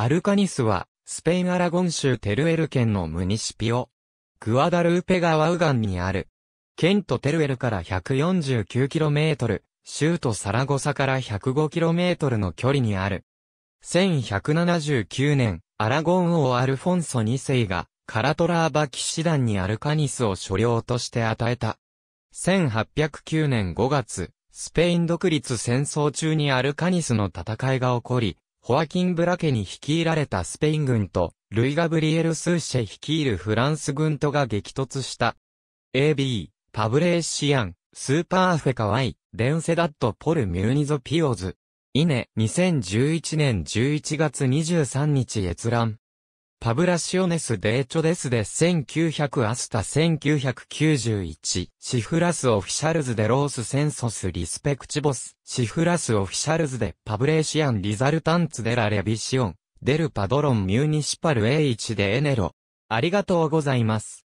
アルカニスは、スペイン・アラゴン州テルエル県のムニシピオ。グアダルーペ川右岸にある。県とテルエルから 149km、州とサラゴサから 105km の距離にある。1179年、アラゴン王アルフォンソ2世が、カラトラーバ騎士団にアルカニスを所領として与えた。1809年5月、スペイン独立戦争中にアルカニスの戦いが起こり、ホアキン・ブラケに率いられたスペイン軍と、ルイ・ガブリエル・スーシェ率いるフランス軍とが激突した。AB、パブレーシアン、スーパーフェカワイ、デンセダット・ポル・ミューニゾ・ピオズ。イネ、2011年11月23日閲覧。パブラシオネス・デーチョデスで1900アスタ1991シフラス・オフィシャルズ・デロース・センソス・リスペクチボスシフラス・オフィシャルズ・デ・パブレーシアン・リザルタンツ・デラ・レビシオンデル・パドロン・ミューニシパルエイチ・デ・エネロありがとうございます。